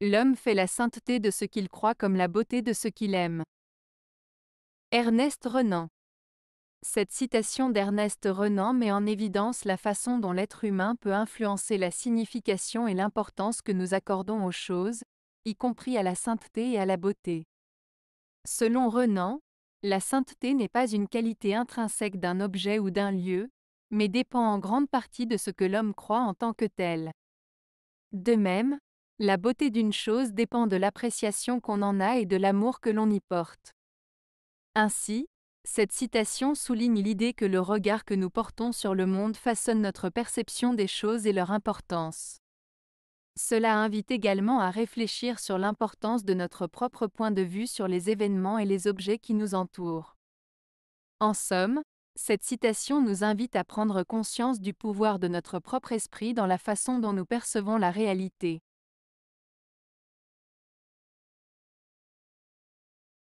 L'homme fait la sainteté de ce qu'il croit comme la beauté de ce qu'il aime. Ernest Renan Cette citation d'Ernest Renan met en évidence la façon dont l'être humain peut influencer la signification et l'importance que nous accordons aux choses, y compris à la sainteté et à la beauté. Selon Renan, la sainteté n'est pas une qualité intrinsèque d'un objet ou d'un lieu, mais dépend en grande partie de ce que l'homme croit en tant que tel. De même, la beauté d'une chose dépend de l'appréciation qu'on en a et de l'amour que l'on y porte. Ainsi, cette citation souligne l'idée que le regard que nous portons sur le monde façonne notre perception des choses et leur importance. Cela invite également à réfléchir sur l'importance de notre propre point de vue sur les événements et les objets qui nous entourent. En somme, cette citation nous invite à prendre conscience du pouvoir de notre propre esprit dans la façon dont nous percevons la réalité.